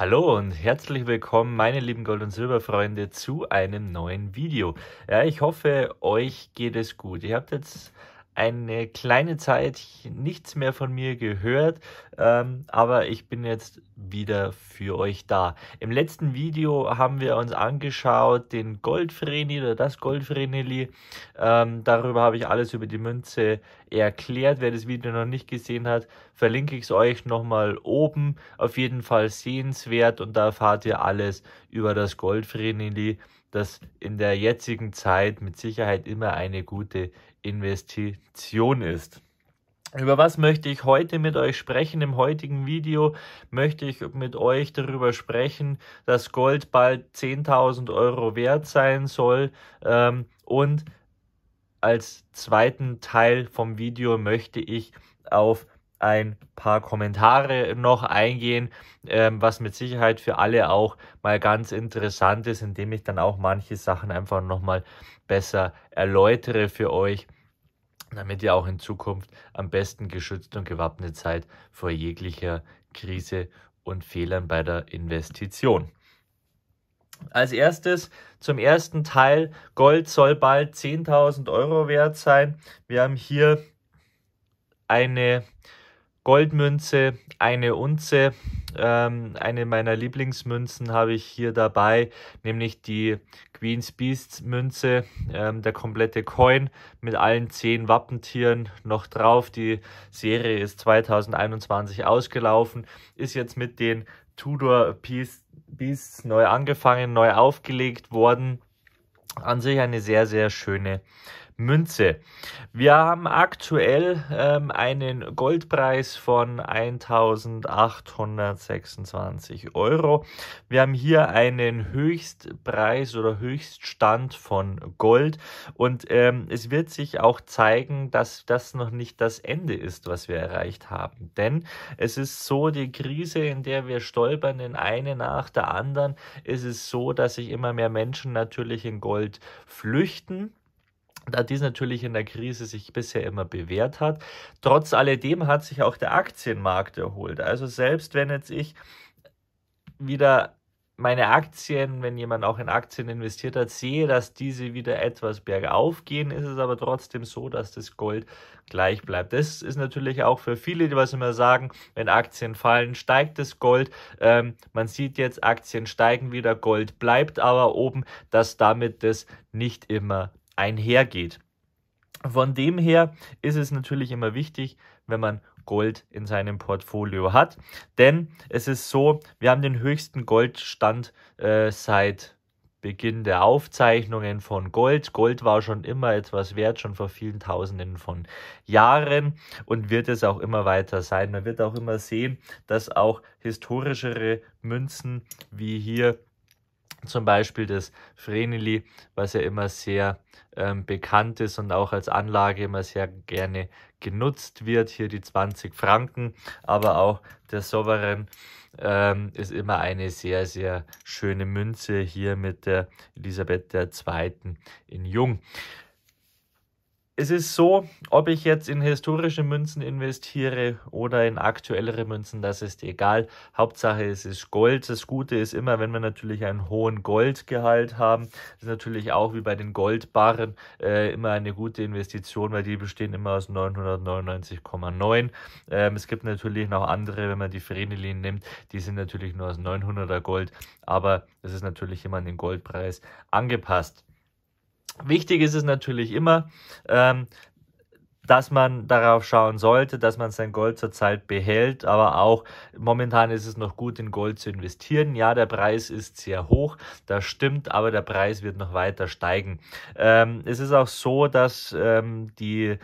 Hallo und herzlich willkommen, meine lieben Gold- und Silberfreunde, zu einem neuen Video. Ja, ich hoffe, euch geht es gut. Ihr habt jetzt eine kleine Zeit nichts mehr von mir gehört, ähm, aber ich bin jetzt wieder für euch da. Im letzten Video haben wir uns angeschaut den Goldvreneli oder das Goldvreneli. Ähm, darüber habe ich alles über die Münze erklärt. Wer das Video noch nicht gesehen hat, verlinke ich es euch nochmal oben. Auf jeden Fall sehenswert und da erfahrt ihr alles über das Goldvreneli das in der jetzigen Zeit mit Sicherheit immer eine gute Investition ist. Über was möchte ich heute mit euch sprechen? Im heutigen Video möchte ich mit euch darüber sprechen, dass Gold bald 10.000 Euro wert sein soll. Ähm, und als zweiten Teil vom Video möchte ich auf ein paar Kommentare noch eingehen, ähm, was mit Sicherheit für alle auch mal ganz interessant ist, indem ich dann auch manche Sachen einfach nochmal besser erläutere für euch, damit ihr auch in Zukunft am besten geschützt und gewappnet seid vor jeglicher Krise und Fehlern bei der Investition. Als erstes zum ersten Teil, Gold soll bald 10.000 Euro wert sein. Wir haben hier eine Goldmünze, eine Unze. Ähm, eine meiner Lieblingsmünzen habe ich hier dabei, nämlich die Queen's Beasts Münze, ähm, der komplette Coin mit allen zehn Wappentieren noch drauf. Die Serie ist 2021 ausgelaufen, ist jetzt mit den Tudor Beasts neu angefangen, neu aufgelegt worden. An sich eine sehr, sehr schöne Münze. Wir haben aktuell ähm, einen Goldpreis von 1826 Euro. Wir haben hier einen Höchstpreis oder Höchststand von Gold und ähm, es wird sich auch zeigen, dass das noch nicht das Ende ist, was wir erreicht haben. Denn es ist so, die Krise, in der wir stolpern, in eine nach der anderen, ist es so, dass sich immer mehr Menschen natürlich in Gold flüchten da dies natürlich in der Krise sich bisher immer bewährt hat. Trotz alledem hat sich auch der Aktienmarkt erholt. Also selbst wenn jetzt ich wieder meine Aktien, wenn jemand auch in Aktien investiert hat, sehe, dass diese wieder etwas bergauf gehen, ist es aber trotzdem so, dass das Gold gleich bleibt. Das ist natürlich auch für viele, die was immer sagen, wenn Aktien fallen, steigt das Gold. Ähm, man sieht jetzt, Aktien steigen wieder, Gold bleibt aber oben, dass damit das nicht immer einhergeht. Von dem her ist es natürlich immer wichtig, wenn man Gold in seinem Portfolio hat. Denn es ist so, wir haben den höchsten Goldstand äh, seit Beginn der Aufzeichnungen von Gold. Gold war schon immer etwas wert, schon vor vielen Tausenden von Jahren und wird es auch immer weiter sein. Man wird auch immer sehen, dass auch historischere Münzen wie hier zum Beispiel das Vreneli, was ja immer sehr ähm, bekannt ist und auch als Anlage immer sehr gerne genutzt wird. Hier die 20 Franken, aber auch der Sovereign ähm, ist immer eine sehr, sehr schöne Münze hier mit der Elisabeth II. in Jung es ist so, ob ich jetzt in historische Münzen investiere oder in aktuellere Münzen, das ist egal. Hauptsache es ist Gold. Das Gute ist immer, wenn wir natürlich einen hohen Goldgehalt haben, ist natürlich auch wie bei den Goldbarren äh, immer eine gute Investition, weil die bestehen immer aus 999,9. Ähm, es gibt natürlich noch andere, wenn man die Frenelin nimmt, die sind natürlich nur aus 900er Gold, aber es ist natürlich immer an den Goldpreis angepasst. Wichtig ist es natürlich immer, ähm, dass man darauf schauen sollte, dass man sein Gold zurzeit behält, aber auch momentan ist es noch gut, in Gold zu investieren. Ja, der Preis ist sehr hoch, das stimmt, aber der Preis wird noch weiter steigen. Ähm, es ist auch so, dass ähm, die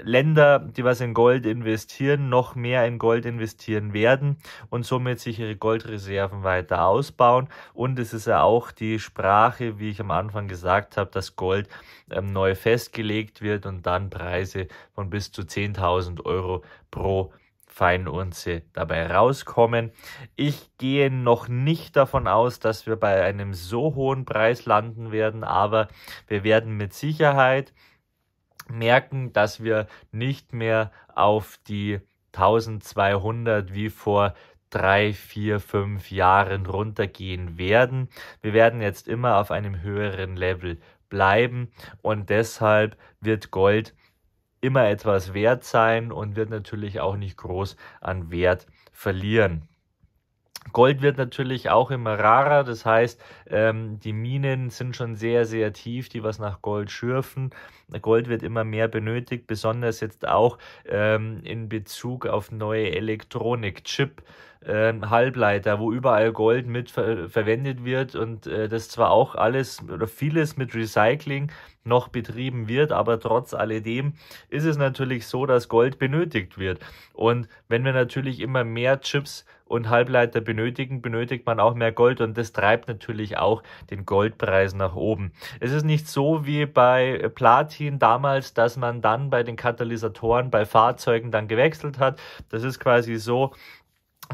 Länder, die was in Gold investieren, noch mehr in Gold investieren werden und somit sich ihre Goldreserven weiter ausbauen. Und es ist ja auch die Sprache, wie ich am Anfang gesagt habe, dass Gold ähm, neu festgelegt wird und dann Preise von bis zu 10.000 Euro pro Feinunze dabei rauskommen. Ich gehe noch nicht davon aus, dass wir bei einem so hohen Preis landen werden, aber wir werden mit Sicherheit merken, dass wir nicht mehr auf die 1200 wie vor drei, vier, fünf Jahren runtergehen werden. Wir werden jetzt immer auf einem höheren Level bleiben und deshalb wird Gold immer etwas wert sein und wird natürlich auch nicht groß an Wert verlieren. Gold wird natürlich auch immer rarer, das heißt, ähm, die Minen sind schon sehr, sehr tief, die was nach Gold schürfen. Gold wird immer mehr benötigt, besonders jetzt auch ähm, in Bezug auf neue Elektronik, Chip, ähm, Halbleiter, wo überall Gold mit ver verwendet wird und äh, das zwar auch alles oder vieles mit Recycling noch betrieben wird, aber trotz alledem ist es natürlich so, dass Gold benötigt wird. Und wenn wir natürlich immer mehr Chips und Halbleiter benötigen, benötigt man auch mehr Gold und das treibt natürlich auch den Goldpreis nach oben. Es ist nicht so wie bei Platin damals, dass man dann bei den Katalysatoren bei Fahrzeugen dann gewechselt hat. Das ist quasi so,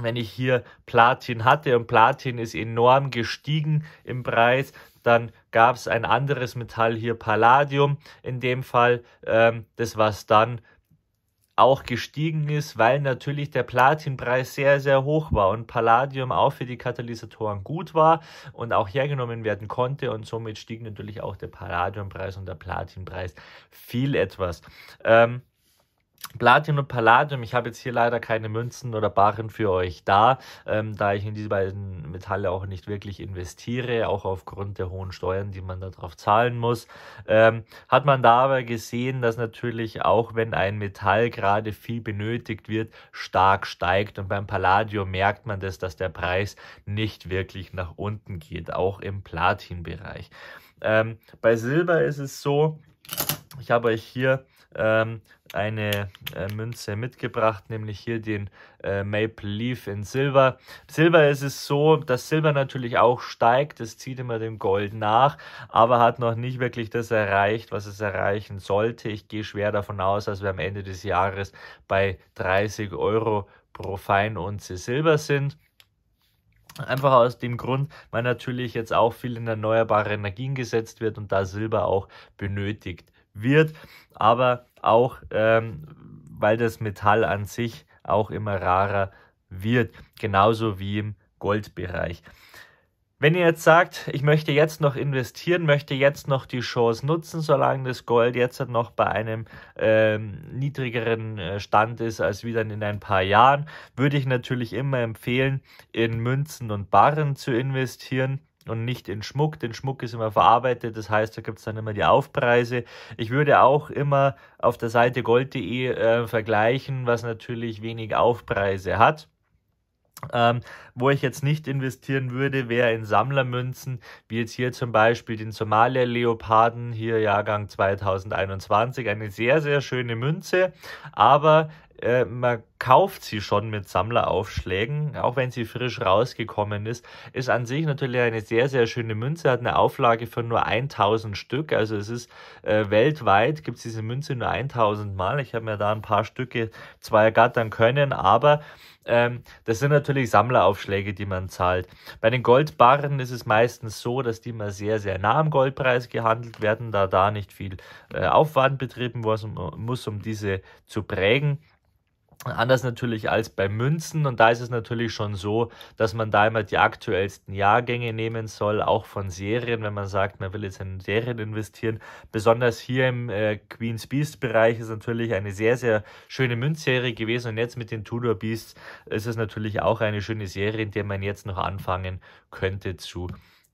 wenn ich hier Platin hatte und Platin ist enorm gestiegen im Preis, dann gab es ein anderes Metall hier, Palladium in dem Fall, ähm, das was dann auch gestiegen ist, weil natürlich der Platinpreis sehr, sehr hoch war und Palladium auch für die Katalysatoren gut war und auch hergenommen werden konnte und somit stieg natürlich auch der Palladiumpreis und der Platinpreis viel etwas. Ähm, Platin und Palladium, ich habe jetzt hier leider keine Münzen oder Barren für euch da, ähm, da ich in diese beiden Metalle auch nicht wirklich investiere, auch aufgrund der hohen Steuern, die man darauf zahlen muss. Ähm, hat man da aber gesehen, dass natürlich auch wenn ein Metall gerade viel benötigt wird, stark steigt und beim Palladium merkt man das, dass der Preis nicht wirklich nach unten geht, auch im Platinbereich. Ähm, bei Silber ist es so, ich habe euch hier ähm, eine äh, Münze mitgebracht, nämlich hier den äh, Maple Leaf in Silber. Silber ist es so, dass Silber natürlich auch steigt, es zieht immer dem Gold nach, aber hat noch nicht wirklich das erreicht, was es erreichen sollte. Ich gehe schwer davon aus, dass wir am Ende des Jahres bei 30 Euro pro Feinunze Silber sind. Einfach aus dem Grund, weil natürlich jetzt auch viel in erneuerbare Energien gesetzt wird und da Silber auch benötigt wird, aber auch ähm, weil das Metall an sich auch immer rarer wird, genauso wie im Goldbereich. Wenn ihr jetzt sagt, ich möchte jetzt noch investieren, möchte jetzt noch die Chance nutzen, solange das Gold jetzt noch bei einem ähm, niedrigeren äh, Stand ist als wieder in ein paar Jahren, würde ich natürlich immer empfehlen, in Münzen und Barren zu investieren und nicht in Schmuck. Denn Schmuck ist immer verarbeitet, das heißt, da gibt es dann immer die Aufpreise. Ich würde auch immer auf der Seite gold.de äh, vergleichen, was natürlich wenig Aufpreise hat. Ähm, wo ich jetzt nicht investieren würde, wäre in Sammlermünzen, wie jetzt hier zum Beispiel den Somalia-Leoparden, hier Jahrgang 2021, eine sehr, sehr schöne Münze, aber äh, man kauft sie schon mit Sammleraufschlägen, auch wenn sie frisch rausgekommen ist. Ist an sich natürlich eine sehr, sehr schöne Münze, hat eine Auflage von nur 1000 Stück. Also es ist äh, weltweit, gibt es diese Münze nur 1000 Mal. Ich habe mir da ein paar Stücke zwar ergattern können, aber ähm, das sind natürlich Sammleraufschläge, die man zahlt. Bei den Goldbarren ist es meistens so, dass die mal sehr, sehr nah am Goldpreis gehandelt werden, da da nicht viel äh, Aufwand betrieben muss, um, muss, um diese zu prägen. Anders natürlich als bei Münzen und da ist es natürlich schon so, dass man da immer die aktuellsten Jahrgänge nehmen soll, auch von Serien, wenn man sagt, man will jetzt in Serien investieren. Besonders hier im äh, Queen's Beast Bereich ist natürlich eine sehr, sehr schöne Münzserie gewesen und jetzt mit den Tudor Beasts ist es natürlich auch eine schöne Serie, in der man jetzt noch anfangen könnte zu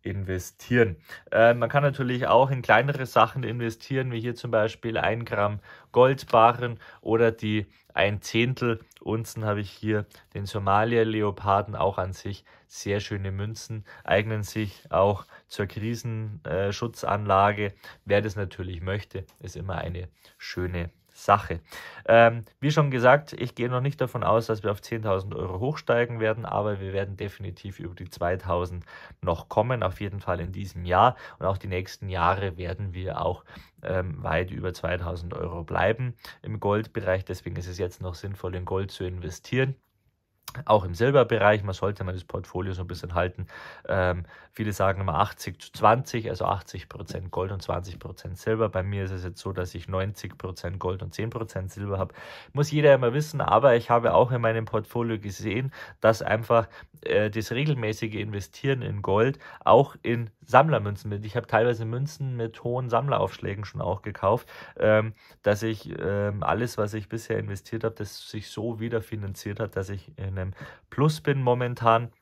investieren. Äh, man kann natürlich auch in kleinere Sachen investieren, wie hier zum Beispiel ein Gramm Goldbarren oder die ein Zehntel Unzen habe ich hier den Somalia-Leoparden auch an sich. Sehr schöne Münzen, eignen sich auch zur Krisenschutzanlage. Wer das natürlich möchte, ist immer eine schöne Sache. Ähm, wie schon gesagt, ich gehe noch nicht davon aus, dass wir auf 10.000 Euro hochsteigen werden, aber wir werden definitiv über die 2.000 noch kommen, auf jeden Fall in diesem Jahr. Und auch die nächsten Jahre werden wir auch ähm, weit über 2.000 Euro bleiben im Goldbereich. Deswegen ist es jetzt noch sinnvoll, in Gold zu investieren auch im Silberbereich. Man sollte mal das Portfolio so ein bisschen halten. Ähm, viele sagen immer 80 zu 20, also 80% Prozent Gold und 20% Prozent Silber. Bei mir ist es jetzt so, dass ich 90% Prozent Gold und 10% Prozent Silber habe. Muss jeder immer wissen, aber ich habe auch in meinem Portfolio gesehen, dass einfach äh, das regelmäßige Investieren in Gold auch in Sammlermünzen mit. Ich habe teilweise Münzen mit hohen Sammleraufschlägen schon auch gekauft, ähm, dass ich ähm, alles, was ich bisher investiert habe, das sich so wieder finanziert hat, dass ich in einem Plus bin momentan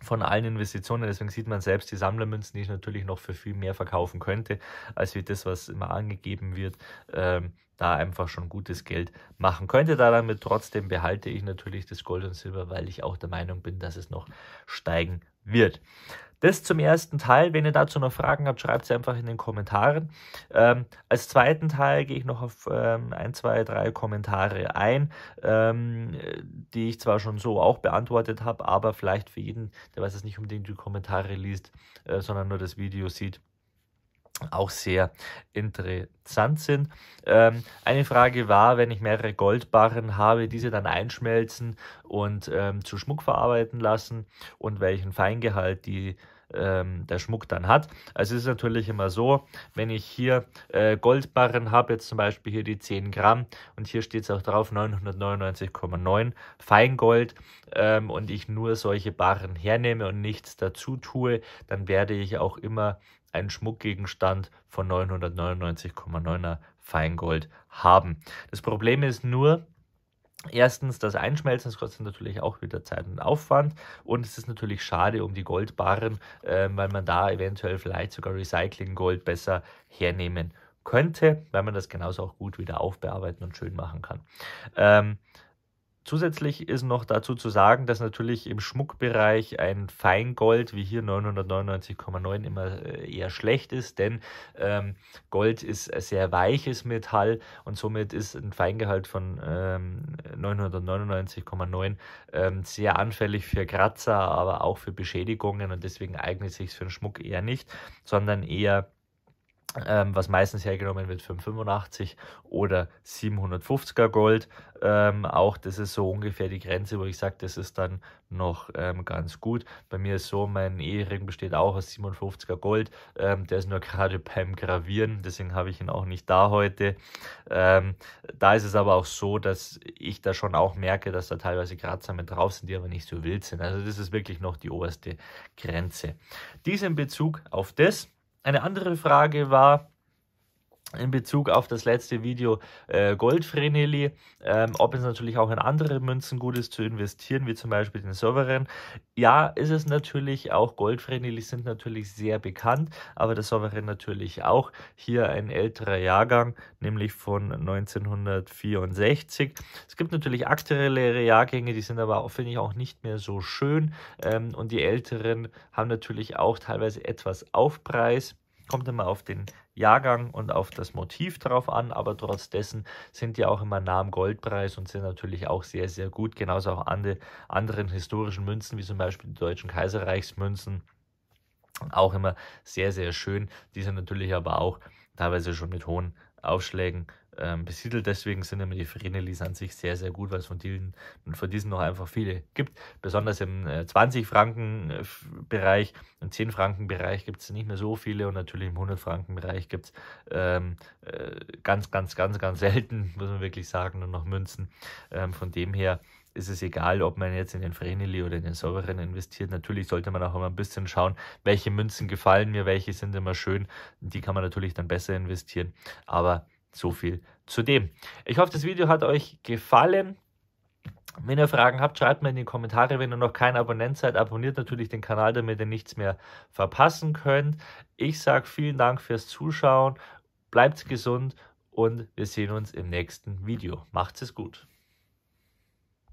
von allen Investitionen. Deswegen sieht man selbst die Sammlermünzen, die ich natürlich noch für viel mehr verkaufen könnte, als wie das, was immer angegeben wird, ähm, da einfach schon gutes Geld machen könnte. Damit trotzdem behalte ich natürlich das Gold und Silber, weil ich auch der Meinung bin, dass es noch steigen wird. Das zum ersten Teil. Wenn ihr dazu noch Fragen habt, schreibt sie einfach in den Kommentaren. Ähm, als zweiten Teil gehe ich noch auf ähm, ein, zwei, drei Kommentare ein, ähm, die ich zwar schon so auch beantwortet habe, aber vielleicht für jeden, der weiß es nicht unbedingt die Kommentare liest, äh, sondern nur das Video sieht, auch sehr interessant sind. Ähm, eine Frage war, wenn ich mehrere Goldbarren habe, diese dann einschmelzen und ähm, zu Schmuck verarbeiten lassen und welchen Feingehalt die ähm, der Schmuck dann hat. Also es ist natürlich immer so, wenn ich hier äh, Goldbarren habe, jetzt zum Beispiel hier die 10 Gramm und hier steht es auch drauf 999,9 Feingold ähm, und ich nur solche Barren hernehme und nichts dazu tue, dann werde ich auch immer einen Schmuckgegenstand von 999,9er Feingold haben. Das Problem ist nur, Erstens, das Einschmelzen, das kostet natürlich auch wieder Zeit und Aufwand und es ist natürlich schade um die Goldbarren, äh, weil man da eventuell vielleicht sogar Recyclinggold besser hernehmen könnte, weil man das genauso auch gut wieder aufbearbeiten und schön machen kann. Ähm, Zusätzlich ist noch dazu zu sagen, dass natürlich im Schmuckbereich ein Feingold wie hier 999,9 immer äh, eher schlecht ist, denn ähm, Gold ist ein sehr weiches Metall und somit ist ein Feingehalt von ähm, 999,9 ähm, sehr anfällig für Kratzer, aber auch für Beschädigungen und deswegen eignet sich für einen Schmuck eher nicht, sondern eher ähm, was meistens hergenommen wird für 85 oder 750er Gold. Ähm, auch das ist so ungefähr die Grenze, wo ich sage, das ist dann noch ähm, ganz gut. Bei mir ist so, mein Ehering besteht auch aus 57er Gold. Ähm, der ist nur gerade beim Gravieren, deswegen habe ich ihn auch nicht da heute. Ähm, da ist es aber auch so, dass ich da schon auch merke, dass da teilweise Kratzer mit drauf sind, die aber nicht so wild sind. Also das ist wirklich noch die oberste Grenze. Dies in Bezug auf das. Eine andere Frage war, in Bezug auf das letzte Video äh, Goldvreneli, ähm, ob es natürlich auch in andere Münzen gut ist zu investieren, wie zum Beispiel den Sovereign. Ja, ist es natürlich auch. Goldfreneli sind natürlich sehr bekannt, aber der Sovereign natürlich auch. Hier ein älterer Jahrgang, nämlich von 1964. Es gibt natürlich aktuellere Jahrgänge, die sind aber, finde ich, auch nicht mehr so schön. Ähm, und die älteren haben natürlich auch teilweise etwas Aufpreis kommt immer auf den Jahrgang und auf das Motiv drauf an, aber trotz dessen sind die auch immer nah am Goldpreis und sind natürlich auch sehr, sehr gut. Genauso auch andere anderen historischen Münzen, wie zum Beispiel die deutschen Kaiserreichsmünzen, auch immer sehr, sehr schön. Die sind natürlich aber auch teilweise schon mit hohen Aufschlägen ähm, besiedelt. Deswegen sind immer die Frenelis an sich sehr, sehr gut, weil es von, diesen, von diesen noch einfach viele gibt. Besonders im 20-Franken-Bereich, äh, im 10-Franken-Bereich gibt es nicht mehr so viele und natürlich im 100-Franken-Bereich gibt es ähm, äh, ganz, ganz, ganz, ganz selten, muss man wirklich sagen, nur noch Münzen. Ähm, von dem her ist es egal, ob man jetzt in den Vreneli oder in den Säuberen investiert. Natürlich sollte man auch immer ein bisschen schauen, welche Münzen gefallen mir, welche sind immer schön. Die kann man natürlich dann besser investieren. Aber so viel zu dem. Ich hoffe, das Video hat euch gefallen. Wenn ihr Fragen habt, schreibt mir in die Kommentare. Wenn ihr noch kein Abonnent seid, abonniert natürlich den Kanal, damit ihr nichts mehr verpassen könnt. Ich sage vielen Dank fürs Zuschauen, bleibt gesund und wir sehen uns im nächsten Video. Macht es gut.